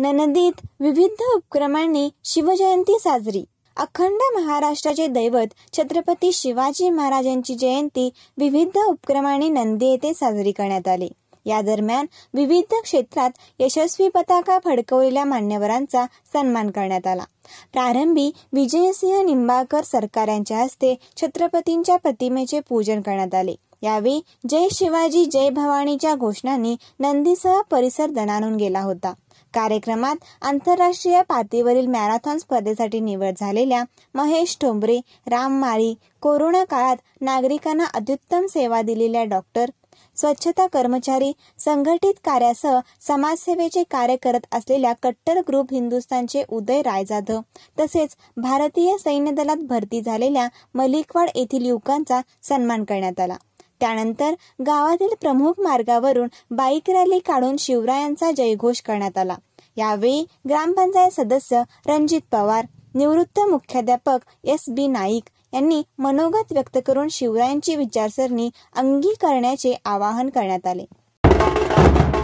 ननदीत विविध उपक्रमांनी शिवजयंती साजरी अखंड महाराष्ट्राचे दैवत छत्रपती शिवाजी महाराजांची जयंती विविध उपक्रमाने नंदी येथे साजरी करण्यात आली या दरम्यान विविध क्षेत्रात यशस्वी पताका फडकवलेल्या मान्यवरांचा सन्मान करण्यात आला प्रारंभी विजयसिंह निंबाळकर सरकार यांच्या हस्ते छत्रपतींच्या प्रतिमेचे पूजन करण्यात आले यावेळी जय शिवाजी जय भवानीच्या घोषणांनी नंदीसह परिसर दणाणून गेला होता कार्यक्रमात आंतरराष्ट्रीय पातळीवरील मॅरेथॉन स्पर्धेसाठी निवड झालेल्या महेश ठोंबरे राम माळी कोरोना काळात नागरिकांना अत्युत्तम सेवा दिलेल्या डॉक्टर स्वच्छता कर्मचारी संघटित कार्यासह समाजसेवेचे कार्य करत असलेल्या कट्टर ग्रुप हिंदुस्थानचे उदय राय जाधव तसेच भारतीय सैन्य दलात भरती झालेल्या मलिकवाड येथील युवकांचा सन्मान करण्यात आला त्यानंतर गावातील प्रमुख मार्गावरून बाईक रॅली काढून शिवरायांचा जयघोष करण्यात आला यावेळी ग्रामपंचायत सदस्य रणजित पवार निवृत्त मुख्याध्यापक एस बी नाईक यांनी मनोगत व्यक्त करून शिवरायांची विचारसरणी अंगी करण्याचे आवाहन करण्यात आले